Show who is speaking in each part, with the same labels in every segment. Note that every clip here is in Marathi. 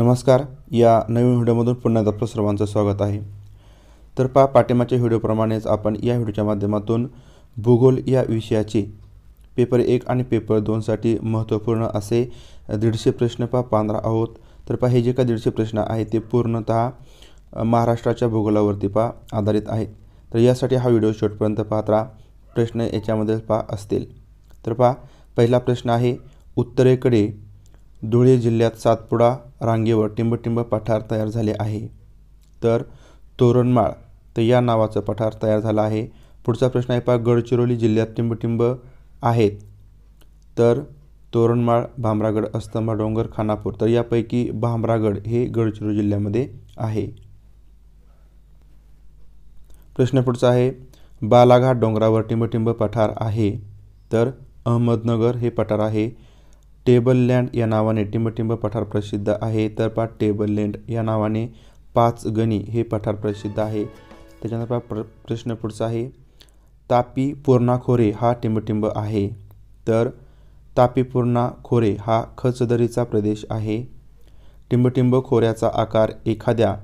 Speaker 1: नमस्कार या नवीन व्हिडिओमधून पुन्हा आपलं सर्वांचं स्वागत आहे तर पा पाठिंबाच्या व्हिडिओप्रमाणेच आपण या व्हिडिओच्या माध्यमातून भूगोल या विषयाचे पेपर एक आणि पेपर दोनसाठी महत्त्वपूर्ण असे दीडशे प्रश्न पा पाहणार आहोत तर पा हे जे का दीडशे प्रश्न आहे ते पूर्णतः महाराष्ट्राच्या भूगोलावरती पा आधारित आहेत तर यासाठी हा व्हिडिओ शेवटपर्यंत पाहत प्रश्न याच्यामध्ये पा असतील तर पा पहिला प्रश्न आहे उत्तरेकडे धुळे जिल्ह्यात सातपुडा रांगेवर टिंबटिंब पठार तयार झाले आहे तर तोरणमाळ तर या नावाचं पठार तयार झाला आहे पुढचा प्रश्न आहे पहा गडचिरोली जिल्ह्यात टिंबटिंब आहेत तर तोरणमाळ भामरागड अस्तंभा डोंगर खानापूर तर यापैकी भामरागड हे गडचिरोली जिल्ह्यामध्ये आहे प्रश्न पुढचा आहे बालाघाट डोंगरावर टिंबटिंब पठार आहे तर अहमदनगर हे पठार आहे टेबल लँड या नावाने टिंबटिंब पठार प्रसिद्ध आहे तर पहा टेबल लँड या नावाने पाच गणी हे पठार प्रसिद्ध आहे त्याच्यानंतर प्र प्रश्न पुढचा आहे तापी पूर्णा खोरे हा टिंबटिंब आहे तर तापी पूर्णा खोरे हा खचदरीचा प्रदेश आहे टिंबटिंब खोऱ्याचा आकार एखाद्या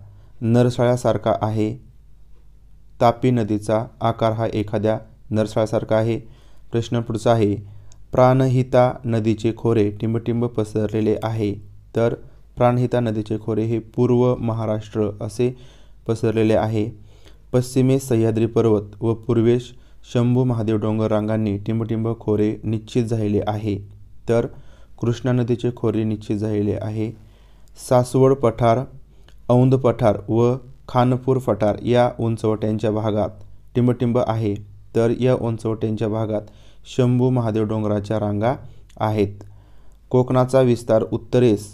Speaker 1: नरसाळ्यासारखा आहे तापी नदीचा आकार हा एखाद्या नरसाळ्यासारखा आहे प्रश्न पुढचा आहे प्राणहिता नदीचे खोरे टिंबटिंब पसरलेले आहे तर प्राणहिता नदीचे खोरे हे पूर्व महाराष्ट्र असे पसरलेले आहे पश्चिमे सह्याद्री पर्वत व पूर्वेश शंभू महादेव डोंगर रांगांनी टिंबटिंब खोरे निश्चित झालेले आहे तर कृष्णा नदीचे खोरे निश्चित झालेले आहे सासवड पठार औंद पठार व खानपूर पठार या उंचवट्यांच्या भागात टिंबटिंब आहे तर या उंचवट्यांच्या भागात शंभू महादेव डोंगराच्या रांगा आहेत कोकणाचा विस्तार उत्तरेस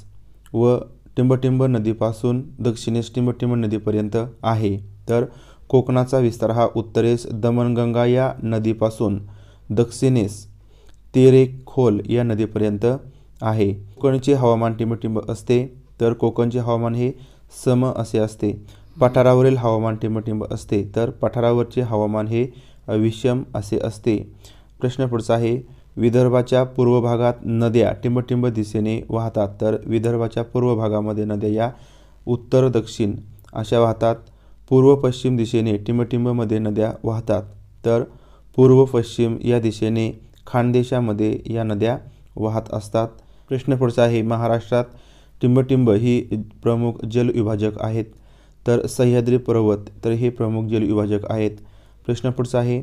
Speaker 1: व टिंबटिंब नदीपासून दक्षिणेस टिंबटिंब नदीपर्यंत आहे तर कोकणाचा विस्तार हा उत्तरेस दमनगंगा या नदीपासून दक्षिणेस तेरेखोल या नदीपर्यंत आहे कोकणचे हवामान टिंबटिंब असते तर कोकणचे हवामान हे सम असे असते पठारावरील हवामान टिंबटिंब असते तर पठारावरचे हवामान हे विषम असे असते प्रश्न पुढचा आहे विदर्भाच्या पूर्व भागात नद्या टिंबटिंब दिशेने वाहतात तर विदर्भाच्या पूर्व भागामध्ये नद्या या उत्तर दक्षिण अशा वाहतात पूर्व पश्चिम दिशेने टिंबटिंबमध्ये नद्या वाहतात तर पूर्व पश्चिम या दिशेने खानदेशामध्ये या नद्या वाहत असतात प्रश्न पुढचा आहे महाराष्ट्रात टिंबटिंब ही प्रमुख जलविभाजक आहेत तर सह्याद्री पर्वत तर हे प्रमुख जलविभाजक आहेत प्रश्न पुढचा आहे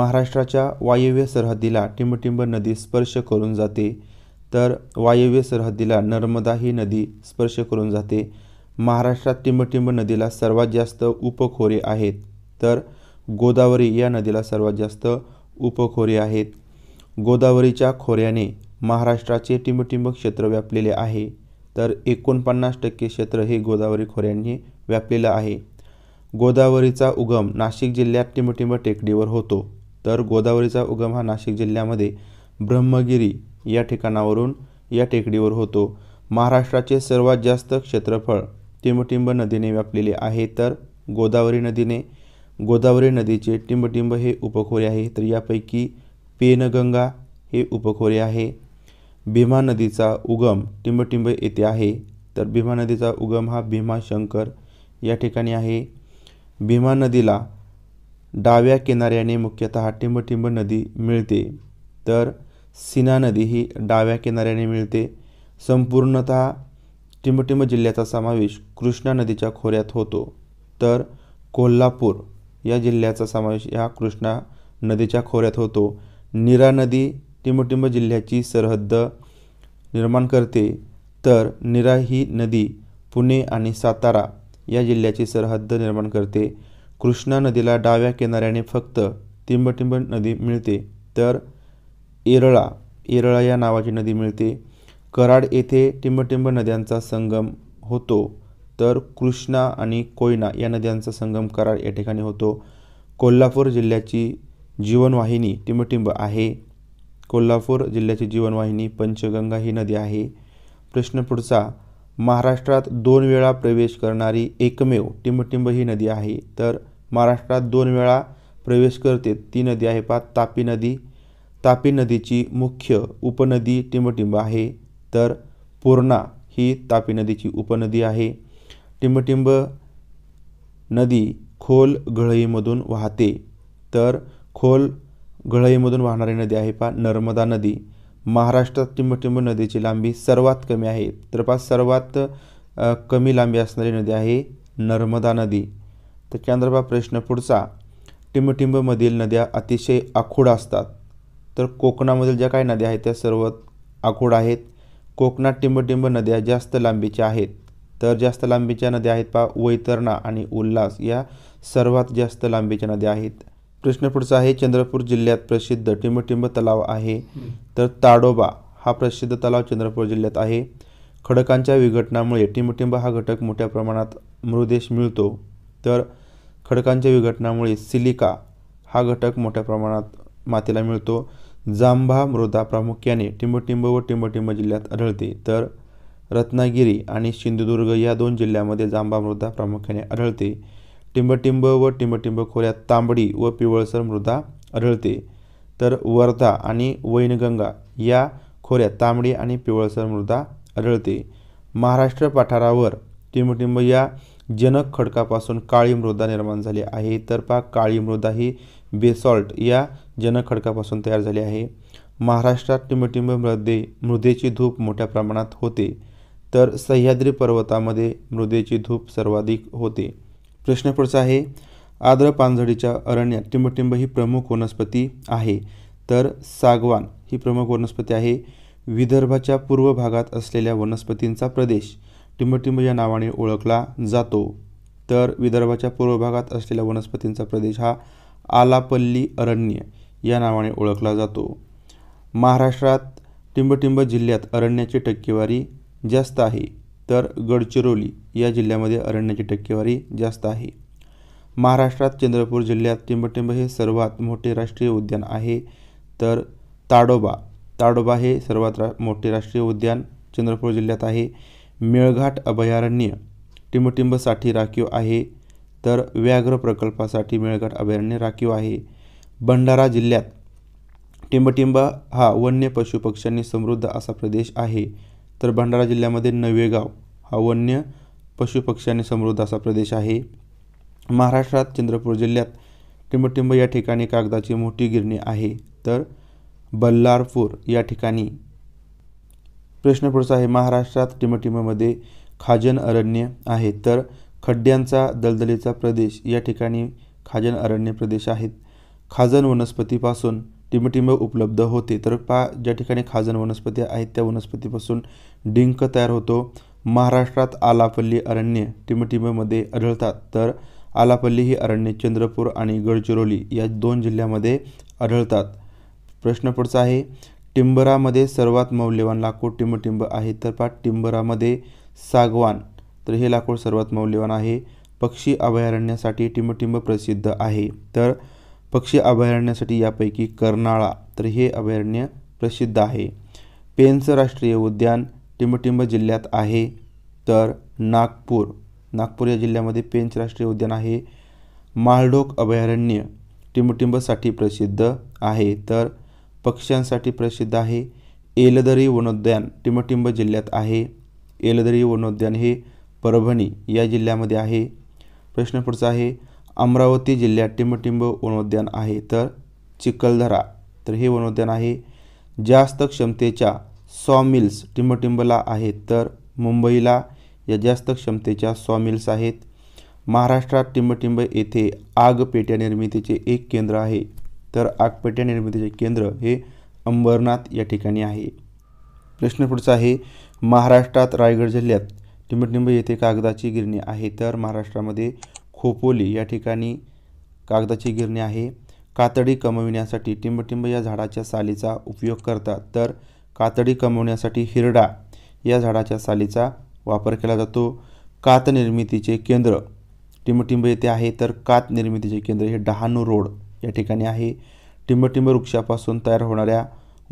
Speaker 1: महाराष्ट्राच्या वायव्य सरहद्दीला टिंबटिंब नदी स्पर्श करून जाते तर वायव्य सरहद्दीला नर्मदा ही नदी स्पर्श करून जाते महाराष्ट्रात टिंबटिंब नदीला सर्वात जास्त उपखोरे आहेत तर गोदावरी या नदीला सर्वात जास्त उपखोरे आहेत गोदावरीच्या खोऱ्याने महाराष्ट्राचे टिंबटिंब क्षेत्र व्यापलेले आहे तर एकोणपन्नास टक्के क्षेत्र हे गोदावरी खोऱ्यांनी व्यापलेलं आहे गोदावरीचा उगम नाशिक जिल्ह्यात टिंबटिंब टेकडीवर होतो तर गोदावरीचा उगम हा नाशिक जिल्ह्यामध्ये ब्रह्मगिरी या ठिकाणावरून या टेकडीवर होतो महाराष्ट्राचे सर्वात जास्त क्षेत्रफळ टिंबटिंब नदीने व्यापलेले आहे तर गोदावरी नदीने गोदावरी नदीचे टिंबटिंब हे उपखोरे आहे तर यापैकी पेनगंगा हे उपखोरे आहे भीमा नदीचा उगम टिंबटिंब येथे आहे तर भीमा नदीचा उगम हा भीमाशंकर या ठिकाणी आहे भीमा नदीला डाव्या किनाऱ्याने मुख्यतः टिंबटिंब नदी मिळते तर सिना नदी ही डाव्या किनाऱ्याने मिळते संपूर्णत टिंबटिंब जिल्ह्याचा समावेश कृष्णा नदीच्या खोऱ्यात होतो तर कोल्हापूर या जिल्ह्याचा समावेश या कृष्णा नदीच्या खोऱ्यात होतो निरा नदी टिंबटिंब जिल्ह्याची सरहद्द निर्माण करते तर निरा ही नदी पुणे आणि सातारा या जिल्ह्याची सरहद्द निर्माण करते कृष्णा नदीला डाव्या किनाऱ्याने फक्त टिंबटिंब नदी मिळते तर एरळा येरळा या नावाची नदी मिळते कराड येथे टिंबटिंब नद्यांचा संगम होतो तर कृष्णा आणि कोयना या नद्यांचा संगम कराड या ठिकाणी होतो कोल्हापूर जिल्ह्याची जीवनवाहिनी टिंबटिंब आहे कोल्हापूर जिल्ह्याची जीवनवाहिनी पंचगंगा ही नदी आहे प्रश्न पुढचा महाराष्ट्रात दोन वेळा प्रवेश करणारी एकमेव टिंबटिंब ही नदी आहे तर महाराष्ट्रात दोन वेळा प्रवेश करते ती नदी आहे पा तापी नदी तापी नदीची मुख्य उपनदी टिंबटिंब आहे तर पूर्णा ही तापी नदीची उपनदी आहे टिंबटिंब नदी खोल गळईमधून वाहते तर खोल गळईमधून वाहणारी नदी आहे पा नर्मदा नदी महाराष्ट्रात टिंबटिंब नदीची लांबी सर्वात कमी आहे तर पा सर्वात कमी लांबी असणारी नदी आहे नर्मदा नदी तर चंद्रभा प्रश्न पुढचा टिंबटिंबमधील नद्या अतिशय आखूड असतात तर कोकणामधील ज्या काही नद्या आहेत त्या सर्व आखूड आहेत कोकणात टिंबटिंब नद्या जास्त लांबीच्या आहेत तर जास्त लांबीच्या नद्या आहेत पा वैतरणा आणि उल्हास या सर्वात जास्त लांबीच्या नद्या आहेत प्रश्न पुढचा आहे चंद्रपूर जिल्ह्यात प्रसिद्ध टिंबटिंब तलाव आहे तर ताडोबा हा प्रसिद्ध तलाव चंद्रपूर जिल्ह्यात आहे खडकांच्या विघटनामुळे टिंबटिंब हा घटक मोठ्या प्रमाणात मृदेश मिळतो तर खडकांच्या विघटनामुळे सिलिका हा घटक मोठ्या प्रमाणात मातीला मिळतो जांभा मृदा प्रामुख्याने टिंबटिंब व टिंबटिंब जिल्ह्यात आढळते तर रत्नागिरी आणि सिंधुदुर्ग या दोन जिल्ह्यामध्ये जांभा मृदा प्रामुख्याने आढळते टिंबटिंब व टिंबटिंब खोऱ्यात तांबडी व पिवळसर मृदा आढळते तर वर्धा आणि वैनगंगा या खोऱ्यात तांबडी आणि पिवळसर मृदा आढळते महाराष्ट्र पठारावर टिंबटिंब या जनक खडकापासून काळी मृदा निर्माण झाली आहे तर पा काळी मृदा ही बेसॉल्ट या जनक खडकापासून तयार झाली आहे महाराष्ट्रात टिंबटिंब मृदे मृदेची धूप मोठ्या प्रमाणात होते तर सह्याद्री पर्वतामध्ये मृदेची धूप सर्वाधिक होते प्रश्न पुढचा आहे आद्र पानझडीच्या अरण्यात टिंबटिंब ही प्रमुख वनस्पती आहे तर सागवान ही प्रमुख वनस्पती आहे विदर्भाच्या पूर्व भागात असलेल्या वनस्पतींचा प्रदेश टिंबटिंब या नावाने ओळखला जातो तर विदर्भाच्या पूर्व भागात असलेल्या वनस्पतींचा प्रदेश हा आलापल्ली अरण्य या नावाने ओळखला जातो महाराष्ट्रात टिंबटिंब जिल्ह्यात अरण्याची टक्केवारी जास्त आहे तर गडचिरोली या जिल्ह्यामध्ये अरण्याची टक्केवारी जास्त आहे महाराष्ट्रात चंद्रपूर जिल्ह्यात टिंबटिंब हे सर्वात मोठे राष्ट्रीय उद्यान आहे तर ताडोबा ताडोबा हे सर्वात रा मोठे राष्ट्रीय उद्यान चंद्रपूर जिल्ह्यात आहे मेळघाट अभयारण्य टिंबटिंबसाठी राखीव आहे तर व्याघ्र प्रकल्पासाठी मेळघाट अभयारण्य राखीव आहे भंडारा जिल्ह्यात टिंबटिंब हा वन्य पशुपक्ष्यांनी समृद्ध असा प्रदेश आहे तर भंडारा जिल्ह्यामध्ये नवेगाव हा वन्य पशुपक्ष्यांनी समृद्ध असा प्रदेश आहे महाराष्ट्रात चंद्रपूर जिल्ह्यात टिंबटिंब या ठिकाणी कागदाची मोठी गिरणी आहे तर बल्लारपूर या ठिकाणी प्रश्न पुढचा आहे महाराष्ट्रात टिमटिमामध्ये खाजन अरण्य आहे तर खड्ड्यांचा दलदलीचा प्रदेश या ठिकाणी खाजन अरण्य प्रदेश आहेत खाजन वनस्पतीपासून टिमटिंब उपलब्ध होते तर पा ज्या ठिकाणी खाजन वनस्पती आहेत त्या वनस्पतीपासून डिंक तयार होतो महाराष्ट्रात आलापल्ली अरण्य टिमटिंबमध्ये आढळतात तर आलापल्ली ही अरण्य चंद्रपूर आणि गडचिरोली या दोन जिल्ह्यामध्ये आढळतात प्रश्न पुढचा आहे टिंबरामध्ये सर्वात मौल्यवान लाकूड टिंबटिंब आहे तर पहा टिंबरामध्ये सागवान तर हे लाकूड सर्वात मौल्यवान आहे पक्षी अभयारण्यासाठी टिंबटिंब प्रसिद्ध आहे तर पक्षी अभयारण्यासाठी यापैकी कर्नाळा तर हे अभयारण्य प्रसिद्ध आहे पेंच राष्ट्रीय उद्यान टिंबटिंब जिल्ह्यात आहे तर नागपूर नागपूर या जिल्ह्यामध्ये पेंच राष्ट्रीय उद्यान आहे माळढोक अभयारण्य टिंबटिंबसाठी प्रसिद्ध आहे तर पक्ष्यांसाठी प्रसिद्ध आहे एलदरी वनोद्यान टिमटिंब जिल्ह्यात आहे एलदरी वनोद्यान हे परभणी या जिल्ह्यामध्ये आहे प्रश्न पुढचा आहे अमरावती जिल्ह्यात टिमटिंब वनोद्यान आहे तर चिखलदरा तर हे वनोद्यान आहे जास्त क्षमतेच्या सॉ मिल्स टिंबटिंबला आहेत तर मुंबईला या जास्त क्षमतेच्या सॉ मिल्स आहेत महाराष्ट्रात टिंबटिंब येथे आग पेट्या निर्मितीचे एक केंद्र आहे तर आगपेट्या निर्मितीचे केंद्र हे अंबरनाथ या ठिकाणी आहे प्रश्न पुढचा आहे महाराष्ट्रात रायगड जिल्ह्यात टिंबटिंब येथे कागदाची गिरणी आहे तर महाराष्ट्रामध्ये खोपोली या ठिकाणी कागदाची गिरणी आहे कातडी कमविण्यासाठी टिंबटिंब या झाडाच्या सालीचा उपयोग करतात तर कातडी कमवण्यासाठी हिरडा या झाडाच्या सालीचा वापर केला जातो कात निर्मितीचे केंद्र टिंबटिंब येथे आहे तर कात निर्मितीचे केंद्र हे डहाणू रोड या ठिकाणी आहे टिंबटिंब वृक्षापासून तयार होणाऱ्या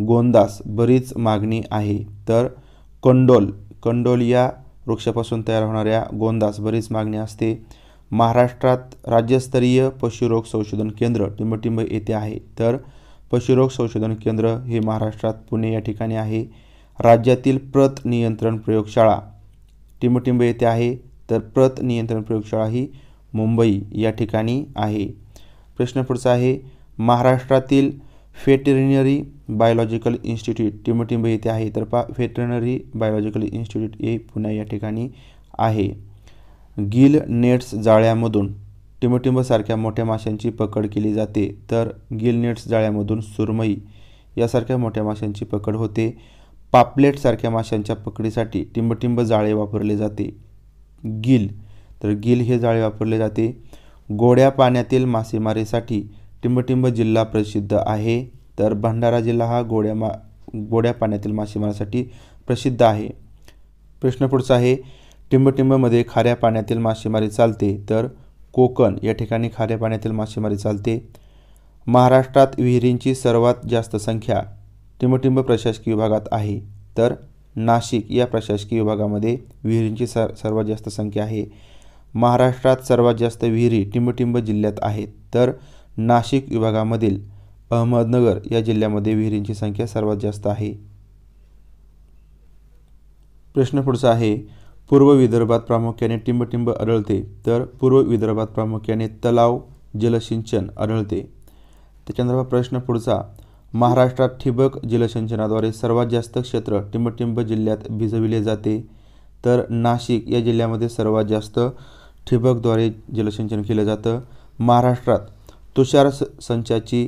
Speaker 1: गोंदास बरीच मागणी आहे तर कंडोल कंडोल या वृक्षापासून तयार होणाऱ्या गोंदास बरीच मागणी असते महाराष्ट्रात राज्यस्तरीय पशुरोग संशोधन केंद्र टिंबटिंब येथे आहे तर पशुरोग संशोधन केंद्र हे महाराष्ट्रात पुणे या ठिकाणी आहे राज्यातील प्रत नियंत्रण प्रयोगशाळा टिंबटिंब येथे आहे तर प्रत नियंत्रण प्रयोगशाळा ही मुंबई या ठिकाणी आहे प्रश्न पुढचा आहे महाराष्ट्रातील फेटेरिनरी बायोलॉजिकल इन्स्टिट्यूट टिंबटिंब येथे आहे तर पा बायोलॉजिकल इन्स्टिट्यूट हे पुणे या ठिकाणी आहे गिल नेट्स जाळ्यामधून टिंबटिंबसारख्या मोठ्या माशांची पकड केली जाते तर गिल नेट्स जाळ्यामधून सुरमई यासारख्या मोठ्या माशांची पकड होते पापलेटसारख्या माशांच्या पकडीसाठी टिंबटिंब जाळे वापरले जाते गिल तर गिल हे जाळे वापरले जाते गोड्या पाण्यातील मासेमारीसाठी टिंबटिंब जिल्हा प्रसिद्ध आहे तर भंडारा जिल्हा हा गोड्या मा गोड्या पाण्यातील मासेमारीसाठी प्रसिद्ध आहे प्रश्न पुढचा आहे टिंबटिंबमध्ये खाऱ्या पाण्यातील मासेमारी चालते तर कोकण या ठिकाणी खाऱ्या पाण्यातील मासेमारी चालते महाराष्ट्रात विहिरींची सर्वात जास्त संख्या टिंबटिंब प्रशासकीय विभागात आहे तर नाशिक या प्रशासकीय विभागामध्ये विहिरींची स सर्वात जास्त संख्या आहे महाराष्ट्रात सर्वात जास्त विहिरी टिंबटिंब जिल्ह्यात आहेत तर नाशिक विभागामधील अहमदनगर या जिल्ह्यामध्ये विहिरींची संख्या सर्वात जास्त आहे प्रश्न पुढचा आहे पूर्व विदर्भात प्रामुख्याने टिंबटिंब आढळते तर पूर्व विदर्भात प्रामुख्याने तलाव जलसिंचन आढळते त्याच्यानंतर प्रश्न पुढचा महाराष्ट्रात ठिबक जलसिंचनाद्वारे सर्वात जास्त क्षेत्र टिंबटिंब जिल्ह्यात भिजविले जाते तर नाशिक या जिल्ह्यामध्ये सर्वात जास्त ठिबकद्वारे जलसिंचन केलं जातं महाराष्ट्रात तुषार स संचाची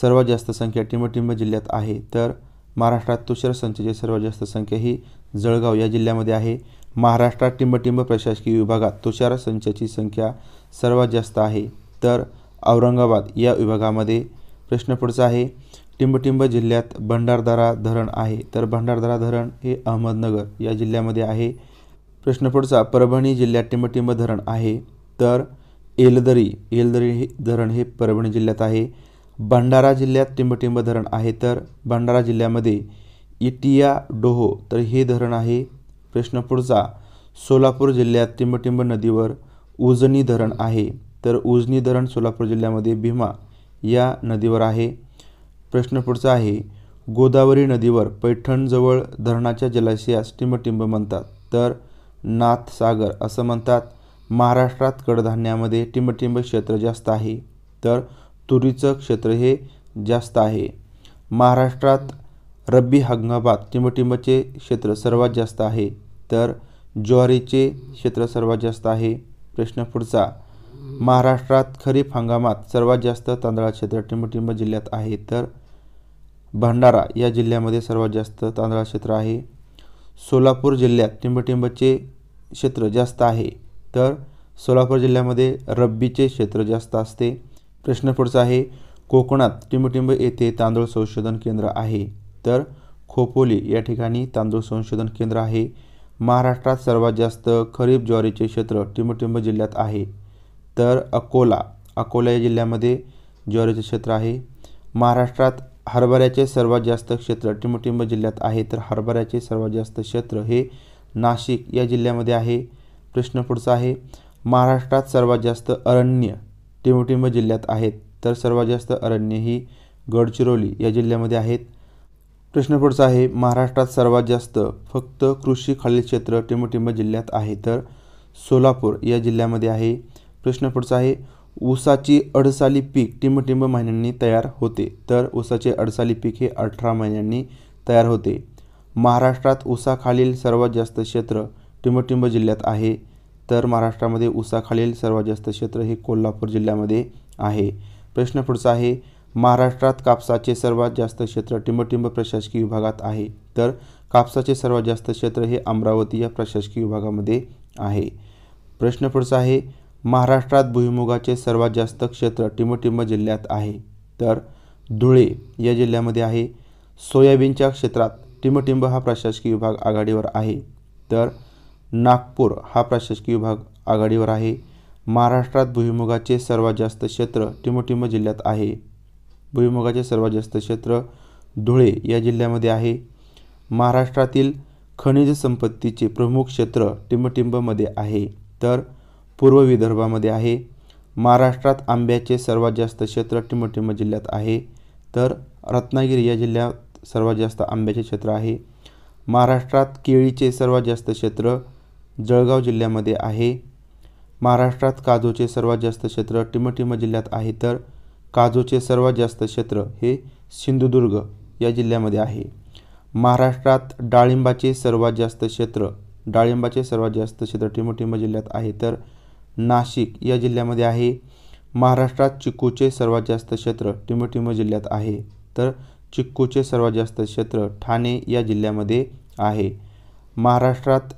Speaker 1: सर्वात जास्त संख्या टिंबटिंब जिल्ह्यात आहे तर महाराष्ट्रात तुषार संचाची सर्वात जास्त संख्या ही जळगाव या जिल्ह्यामध्ये आहे महाराष्ट्रात टिंबटिंब प्रशासकीय विभागात तुषार संचाची संख्या सर्वात जास्त आहे तर औरंगाबाद या विभागामध्ये प्रश्न पुढचा आहे टिंबटिंब जिल्ह्यात भंडारदारा धरण आहे तर भंडारदारा धरण हे अहमदनगर या जिल्ह्यामध्ये आहे प्रश्न पुढचा परभणी जिल्ह्यात टिंबटिंब धरण आहे तर एलदरी एलदरी हे धरण हे परभणी जिल्ह्यात आहे भंडारा जिल्ह्यात टिंबटिंब धरण आहे तर भंडारा जिल्ह्यामध्ये इटिया डोहो तर हे धरण आहे प्रश्न पुढचा सोलापूर जिल्ह्यात टिंबटिंब नदीवर उजनी धरण आहे तर उजनी धरण सोलापूर जिल्ह्यामध्ये भीमा या नदीवर आहे प्रश्न पुढचा आहे गोदावरी नदीवर पैठणजवळ धरणाच्या जलाशयास टिंबटिंब म्हणतात तर नाथसागर असं म्हणतात महाराष्ट्रात कडधान्यामध्ये टिंबटिंब क्षेत्र जास्त आहे तर तुरीचं क्षेत्र हे जास्त आहे महाराष्ट्रात रब्बी हंगामात टिंबटिंबचे क्षेत्र सर्वात जास्त आहे तर ज्वारीचे क्षेत्र सर्वात जास्त आहे प्रश्न पुढचा महाराष्ट्रात खरीप हंगामात सर्वात जास्त तांदळा क्षेत्र टिंबटिंब जिल्ह्यात आहे तर भंडारा या जिल्ह्यामध्ये सर्वात जास्त तांदळा क्षेत्र आहे सोलापूर जिल्ह्यात टिंबटिंबचे क्षेत्र जास्त आहे तर सोलापूर जिल्ह्यामध्ये रब्बीचे क्षेत्र जास्त असते प्रश्न पुढचा आहे कोकणात टिंबटिंब येथे तांदूळ संशोधन केंद्र आहे तर खोपोली या ठिकाणी तांदूळ संशोधन केंद्र आहे महाराष्ट्रात सर्वात जास्त खरीप ज्वारीचे क्षेत्र टिंबटिंब जिल्ह्यात आहे तर अकोला अकोला या जिल्ह्यामध्ये ज्वारीचे क्षेत्र आहे महाराष्ट्रात हरभऱ्याचे सर्वात जास्त क्षेत्र टिमुटिंब जिल्ह्यात आहे तर हरभऱ्याचे सर्वात जास्त क्षेत्र हे नाशिक या जिल्ह्यामध्ये आहे प्रश्न पुढचा आहे महाराष्ट्रात सर्वात जास्त अरण्य टिमुटिंब जिल्ह्यात आहेत तर सर्वात जास्त अरण्य ही गडचिरोली या जिल्ह्यामध्ये आहेत प्रश्न पुढचा आहे महाराष्ट्रात सर्वात जास्त फक्त कृषी खालील क्षेत्र टिमुटिंब जिल्ह्यात आहे तर सोलापूर या जिल्ह्यामध्ये आहे प्रश्न पुढचा आहे ऊसाची अडसाली पीक टिंबटिंब महिन्यांनी तयार होते तर ऊसाचे अडसाली पीक हे अठरा महिन्यांनी तयार होते महाराष्ट्रात ऊसाखालील सर्वात जास्त क्षेत्र टिंबटिंब जिल्ह्यात आहे तर महाराष्ट्रामध्ये ऊसाखालील सर्वात जास्त क्षेत्र हे कोल्हापूर जिल्ह्यामध्ये आहे प्रश्न पुढचा आहे महाराष्ट्रात कापसाचे सर्वात जास्त क्षेत्र टिंबटिंब प्रशासकीय विभागात आहे तर कापसाचे सर्वात जास्त क्षेत्र हे अमरावती या प्रशासकीय विभागामध्ये आहे प्रश्न पुढचा आहे महाराष्ट्रात भुईमुगाचे सर्वात जास्त क्षेत्र टिंबटिंब जिल्ह्यात आहे तर धुळे या जिल्ह्यामध्ये आहे सोयाबीनच्या क्षेत्रात टिमटिंब हा प्रशासकीय विभाग आघाडीवर आहे तर नागपूर हा प्रशासकीय विभाग आघाडीवर आहे महाराष्ट्रात भुईमुगाचे सर्वात जास्त क्षेत्र टिमटिंब जिल्ह्यात आहे भुईमुगाचे सर्वात जास्त क्षेत्र धुळे या जिल्ह्यामध्ये आहे महाराष्ट्रातील खनिज संपत्तीचे प्रमुख क्षेत्र टिमटिंबमध्ये आहे तर पूर्व विदर्भामध्ये आहे महाराष्ट्रात आंब्याचे सर्वात जास्त क्षेत्र टिंबटिंब जिल्ह्यात आहे तर रत्नागिरी या जिल्ह्यात सर्वात जास्त आंब्याचे क्षेत्र आहे महाराष्ट्रात केळीचे सर्वात जास्त क्षेत्र जळगाव जिल्ह्यामध्ये आहे महाराष्ट्रात काजूचे सर्वात जास्त क्षेत्र टिमटिम जिल्ह्यात आहे तर काजूचे सर्वात जास्त क्षेत्र हे सिंधुदुर्ग या जिल्ह्यामध्ये आहे महाराष्ट्रात डाळिंबाचे सर्वात जास्त क्षेत्र डाळिंबाचे सर्वात जास्त क्षेत्र टिंबटिंब जिल्ह्यात आहे तर नाशिक या जिल्ह्यामध्ये आहे महाराष्ट्रात चिक्कूचे सर्वात जास्त क्षेत्र टिंबटिंब जिल्ह्यात आहे तर चिक्कूचे सर्वात जास्त क्षेत्र ठाणे या जिल्ह्यामध्ये आहे महाराष्ट्रात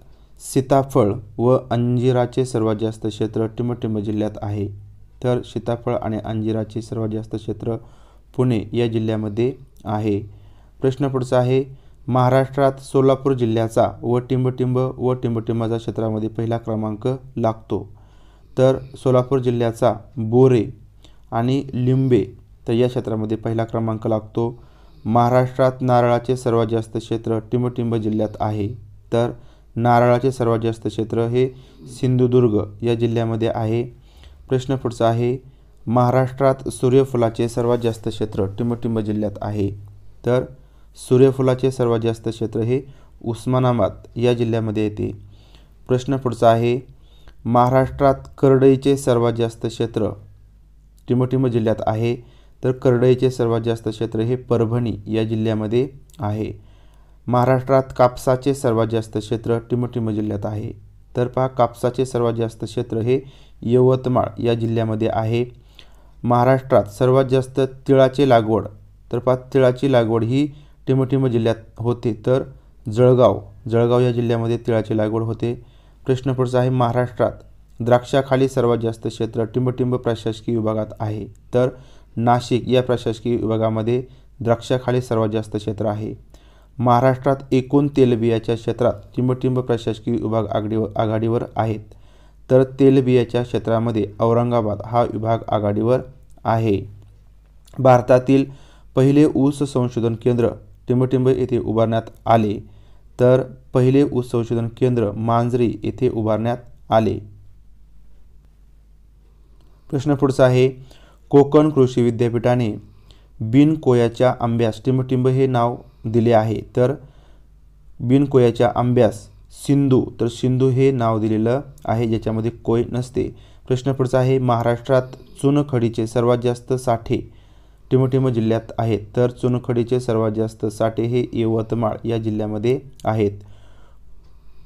Speaker 1: सीताफळ व अंजिराचे सर्वात जास्त क्षेत्र टिंबटिंब जिल्ह्यात आहे तर सीताफळ आणि अंजिराचे सर्वात जास्त क्षेत्र पुणे या जिल्ह्यामध्ये आहे प्रश्न पुढचा आहे महाराष्ट्रात सोलापूर जिल्ह्याचा व टिंबटिंब व टिंबटिंबाच्या क्षेत्रामध्ये पहिला क्रमांक लागतो तर सोलापूर जिल्ह्याचा बोरे आणि लिंबे तर या क्षेत्रामध्ये पहिला क्रमांक लागतो महाराष्ट्रात नारळाचे सर्वात जास्त क्षेत्र टिंबटिंब जिल्ह्यात आहे तर नारळाचे सर्वात जास्त क्षेत्र हे सिंधुदुर्ग या जिल्ह्यामध्ये आहे प्रश्न पुढचा आहे महाराष्ट्रात सूर्यफुलाचे सर्वात जास्त क्षेत्र टिंबटिंब जिल्ह्यात आहे तर सूर्यफुलाचे सर्वात जास्त क्षेत्र हे उस्मानाबाद या जिल्ह्यामध्ये येते प्रश्न पुढचा आहे महाराष्ट्रात करडईचे सर्वात जास्त क्षेत्र टिमोटिमो जिल्ह्यात आहे तर करडईचे सर्वात जास्त क्षेत्र हे परभणी या जिल्ह्यामध्ये आहे महाराष्ट्रात कापसाचे सर्वात जास्त क्षेत्र टिमोटिमो जिल्ह्यात आहे तर पहा कापसाचे सर्वात जास्त क्षेत्र हे यवतमाळ या जिल्ह्यामध्ये आहे महाराष्ट्रात सर्वात जास्त तिळाची लागवड तर पहा तिळाची लागवड ही टिमोटिमो जिल्ह्यात होते तर जळगाव जळगाव या जिल्ह्यामध्ये तिळाची लागवड होते प्रश्न पुढचा आहे महाराष्ट्रात द्राक्षाखाली सर्वात जास्त क्षेत्र टिंबटिंब प्रशासकीय विभागात आहे तर नाशिक या प्रशासकीय विभागामध्ये द्राक्षाखाली सर्वात जास्त क्षेत्र आहे महाराष्ट्रात एकूण तेलबियाच्या क्षेत्रात टिंबटिंब प्रशासकीय विभाग आघाडीवर आघाडीवर आहेत तर तेलबियाच्या क्षेत्रामध्ये औरंगाबाद हा विभाग आघाडीवर आहे भारतातील पहिले ऊस संशोधन केंद्र टिंबटिंब येथे उभारण्यात आले तर पहिले ऊस संशोधन केंद्र मांजरी येथे उभारण्यात आले प्रश्न पुढचा आहे कोकण कृषी विद्यापीठाने बिनकोयाच्या आंब्यास टिंबटिंब हे नाव दिले आहे तर बिनकोयाच्या आंब्यास सिंधू तर सिंधू हे नाव दिलेलं आहे ज्याच्यामध्ये कोय नसते प्रश्न पुढचा आहे महाराष्ट्रात चुनखडीचे सर्वात जास्त साठे टिमटिम जिल्ह्यात आहेत तर चुनखडीचे सर्वात जास्त साठे हे यवतमाळ या जिल्ह्यामध्ये आहेत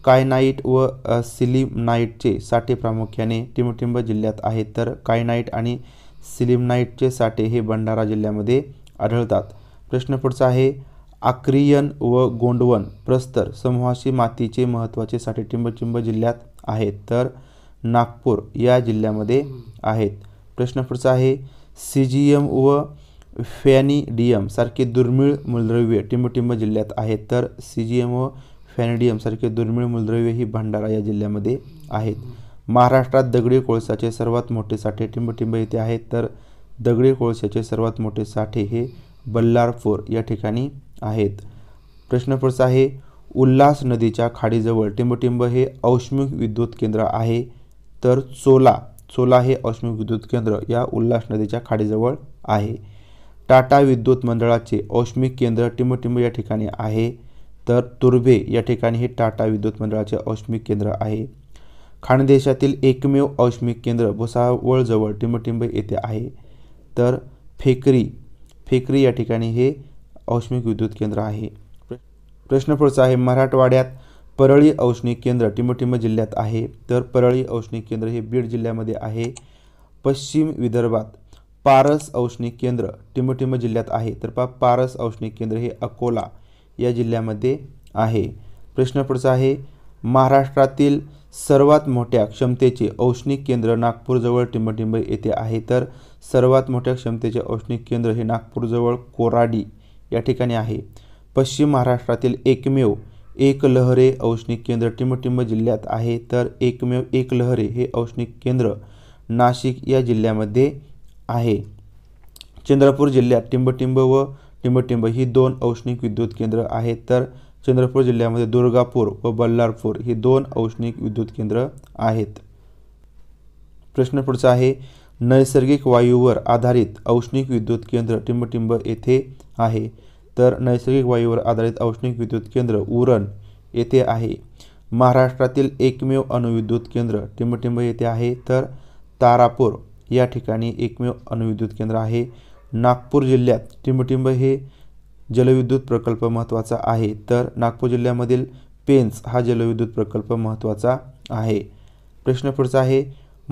Speaker 1: कायनाईट व सिलिमनाईटचे साठे प्रामुख्याने टिमटिंब जिल्ह्यात आहेत तर कायनाईट आणि सिलिमनाईटचे साठे हे भंडारा जिल्ह्यामध्ये आढळतात प्रश्न पुढचा आहे आक्रियन व गोंडवन प्रस्तर समूहाशी मातीचे महत्त्वाचे साठे टिंबटिंब जिल्ह्यात आहेत तर नागपूर या जिल्ह्यामध्ये आहेत प्रश्न पुढचा आहे सीजीएम व फॅनिडियम सारखे दुर्मिळ मूलद्रव्य टिंबटिंब जिल्ह्यात आहेत तर सीजीएम व फॅनेडियमसारखे दुर्मिळ मूलद्रव्य ही भंडारा या जिल्ह्यामध्ये आहेत महाराष्ट्रात दगडी कोळसाचे सर्वात मोठे साठे टिंबटिंब येथे आहेत तर दगडी कोळशाचे सर्वात मोठे साठे हे बल्लारपूर या ठिकाणी आहेत प्रश्न पुढचा आहे उल्हास नदीच्या खाडीजवळ टिंबटिंब हे औष्मिक विद्युत केंद्र आहे तर चोला चोला हे औष्मिक विद्युत केंद्र या उल्हास नदीच्या खाडीजवळ आहे टाटा विद्युत मंडळाचे औष्मिक केंद्र टिंबटिंब या ठिकाणी आहे तर तुर्भे या ठिकाणी हे टाटा विद्युत मंडळाचे औष्मिक केंद्र आहे खानदेशातील एकमेव औष्मिक केंद्र भुसावळजवळ टिंबटिंब येथे आहे तर फेकरी फेकरी या ठिकाणी हे औष्णिक विद्युत केंद्र आहे प्रश्न पुढचा आहे मराठवाड्यात परळी औष्णिक केंद्र टिंबटिंब जिल्ह्यात आहे तर परळी औष्णिक केंद्र हे बीड जिल्ह्यामध्ये आहे पश्चिम विदर्भात पारस औष्णिक केंद्र टिंबटिंब जिल्ह्यात आहे तर पारस औष्णिक केंद्र हे अकोला या जिल्ह्यामध्ये आहे प्रश्न पुढचा आहे महाराष्ट्रातील सर्वात मोठ्या क्षमतेचे औष्णिक केंद्र नागपूरजवळ टिंबटिंब येथे आहे तर सर्वात मोठ्या क्षमतेचे औष्णिक केंद्र हे नागपूरजवळ कोराडी या ठिकाणी आहे पश्चिम महाराष्ट्रातील एकमेव एक लहरे औष्णिक केंद्र टिंबटिंब जिल्ह्यात आहे तर एकमेव एक लहरे हे औष्णिक केंद्र नाशिक या जिल्ह्यामध्ये आहे चंद्रपूर जिल्ह्यात टिंबटिंब व टिंबटिंब ही दोन औष्णिक विद्युत केंद्र आहेत तर चंद्रपूर जिल्ह्यामध्ये दुर्गापूर व बल्लारपूर ही दोन औष्णिक विद्युत केंद्र आहेत प्रश्न पुढचा आहे नैसर्गिक वायूवर आधारित औष्णिक विद्युत केंद्र टिंबटिंब येथे आहे तर नैसर्गिक वायूवर आधारित औष्णिक विद्युत केंद्र उरण येथे आहे महाराष्ट्रातील एकमेव अणुविद्युत केंद्र टिंबटिंब येथे आहे तर तारापूर या ठिकाणी एकमेव अणुविद्युत केंद्र आहे नागपूर जिल्ह्यात टिंबटिंब हे जलविद्युत प्रकल्प महत्त्वाचा आहे तर नागपूर जिल्ह्यामधील पेन्स हा जलविद्युत प्रकल्प महत्त्वाचा आहे प्रश्न पुढचा आहे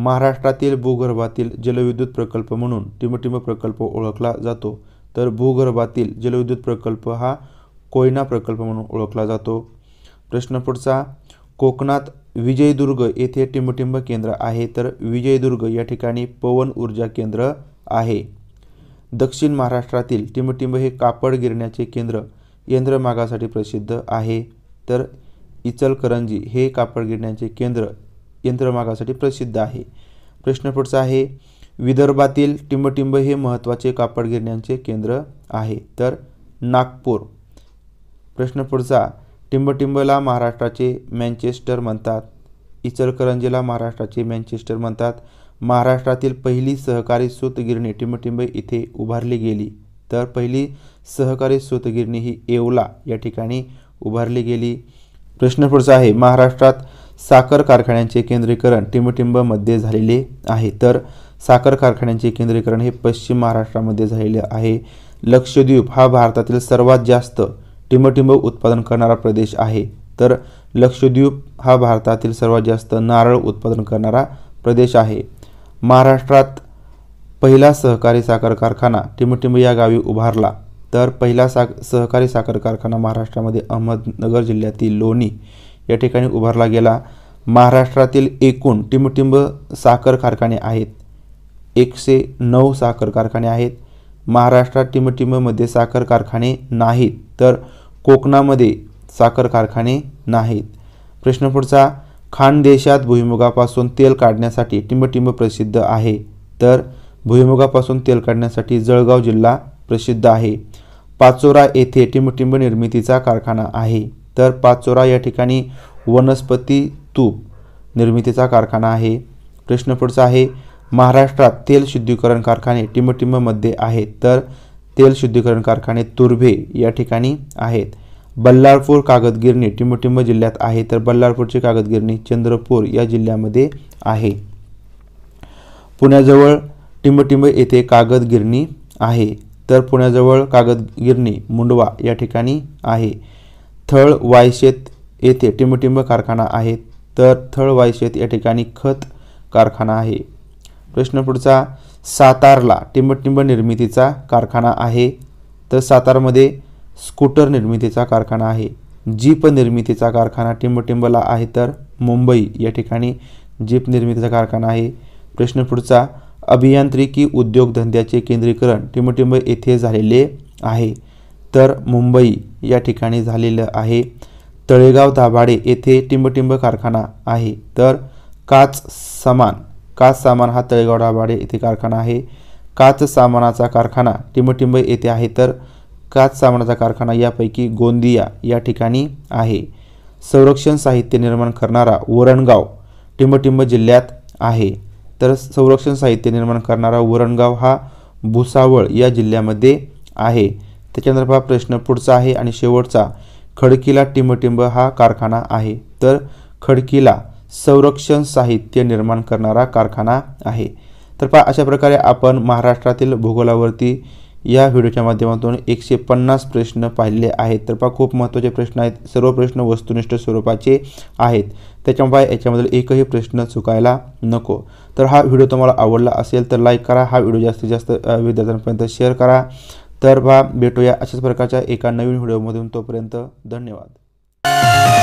Speaker 1: महाराष्ट्रातील भूगर्भातील जलविद्युत प्रकल्प म्हणून टिंबटिंब प्रकल्प ओळखला जातो तर भूगर्भातील जलविद्युत प्रकल्प हा कोयना प्रकल्प म्हणून ओळखला जातो प्रश्न पुढचा कोकणात विजयदुर्ग येथे टिंबटिंब केंद्र आहे तर विजयदुर्ग या ठिकाणी पवन ऊर्जा केंद्र आहे दक्षिण महाराष्ट्रातील टिंबटिंब हे कापड गिरण्याचे केंद्र यंत्रमागासाठी प्रसिद्ध आहे तर इचलकरंजी हे कापड गिरण्याचे केंद्र यंत्रमागासाठी प्रसिद्ध आहे प्रश्न पुढचा आहे विदर्भातील टिंबटिंब हे महत्त्वाचे कापड गिरण्यांचे केंद्र आहे तर नागपूर प्रश्न पुढचा टिंबटिंबला महाराष्ट्राचे मँचेस्टर म्हणतात इचलकरंजीला महाराष्ट्राचे मँचेस्टर म्हणतात महाराष्ट्रातील पहिली सहकारी सूतगिरणी टिंबटिंब इथे उभारली गेली तर पहिली सहकारी सूतगिरणी ही येवला या ठिकाणी उभारली गेली प्रश्न पुढचा आहे महाराष्ट्रात साखर कारखान्यांचे केंद्रीकरण टिंबटिंबमध्ये झालेले आहे तर साखर कारखान्यांचे केंद्रीकरण हे पश्चिम महाराष्ट्रामध्ये झालेले आहे लक्षद्वीप हा भारतातील सर्वात जास्त टिंबटिंब उत्पादन करणारा प्रदेश आहे तर लक्षद्वीप हा भारतातील सर्वात जास्त नारळ उत्पादन करणारा प्रदेश आहे महाराष्ट्रात पहिला सहकारी साखर कारखाना टिमटिंब या गावी उभारला तर पहिला सा सहकारी साखर कारखाना महाराष्ट्रामध्ये अहमदनगर जिल्ह्यातील लोणी या ठिकाणी उभारला गेला महाराष्ट्रातील एकूण टिमटिंब साखर कारखाने आहेत एकशे नऊ साखर कारखाने आहेत महाराष्ट्रात टिमटिंबमध्ये साखर कारखाने नाहीत तर कोकणामध्ये साखर कारखाने नाहीत प्रश्न पुढचा खानदेशात भुईमुगापासून तेल काढण्यासाठी टिंबटिंब प्रसिद्ध आहे तर भुईमुगापासून तेल काढण्यासाठी जळगाव जिल्हा प्रसिद्ध आहे पाचोरा येथे टिंबटिंब निर्मितीचा कारखाना आहे तर पाचोरा या ठिकाणी वनस्पती तूप निर्मितीचा कारखाना आहे प्रश्न पुढचा आहे महाराष्ट्रात तेल शुद्धीकरण कारखाने टिंबटिंबमध्ये आहेत तर तेल शुद्धीकरण कारखाने तुर्भे या ठिकाणी आहेत बल्लारपूर कागदगिरणी टिंबटिंब जिल्ह्यात आहे तर बल्लारपूरची कागदगिरणी चंद्रपूर या जिल्ह्यामध्ये आहे पुण्याजवळ टिंबटिंब येथे कागदगिरणी आहे तर पुण्याजवळ कागदगिरणी मुंडवा या ठिकाणी आहे थळ वायशेत येथे टिंबटिंब कारखाना आहे तर थळ वायशेत या ठिकाणी खत कारखाना आहे प्रश्न पुढचा सातारला टिंबटिंब निर्मितीचा कारखाना आहे तर सातारमध्ये स्कूटर निर्मितीचा कारखाना आहे जीप निर्मितीचा कारखाना टिंबटिंबला आहे तर मुंबई या ठिकाणी जीप निर्मितीचा कारखाना आहे प्रश्न पुढचा अभियांत्रिकी उद्योगधंद्याचे केंद्रीकरण टिंबटिंब येथे झालेले आहे तर मुंबई या ठिकाणी झालेलं आहे तळेगाव दाभाडे येथे टिंबटिंब कारखाना आहे तर काच सामान काच सामान हा तळेगाव दाभाडे येथे कारखाना आहे काच सामानाचा कारखाना टिंबटिंब येथे आहे तर काच सामानाचा कारखाना यापैकी गोंदिया या ठिकाणी आहे संरक्षण साहित्य निर्माण करणारा वरणगाव टिंबटिंब जिल्ह्यात आहे तर संरक्षण साहित्य निर्माण करणारा वरणगाव हा भुसावळ या जिल्ह्यामध्ये आहे त्याच्यानंतर पहा प्रश्न पुढचा आहे आणि शेवटचा खडकीला टिंबटिंब हा कारखाना आहे तर खडकीला संरक्षण साहित्य निर्माण करणारा कारखाना आहे तर पहा अशा प्रकारे आपण महाराष्ट्रातील भूगोलावरती या व्हिडिओच्या माध्यमातून एकशे पन्नास प्रश्न पाहिले आहेत तर पहा खूप महत्त्वाचे प्रश्न आहेत सर्व प्रश्न वस्तुनिष्ठ स्वरूपाचे आहेत त्याच्यामुळे याच्यामधील एकही प्रश्न चुकायला नको तर हा व्हिडिओ तुम्हाला आवडला असेल तर लाईक करा हा व्हिडिओ जास्तीत जास्त विद्यार्थ्यांपर्यंत शेअर करा तर बा भेटूया अशाच प्रकारच्या एका नवीन व्हिडिओमधून तोपर्यंत धन्यवाद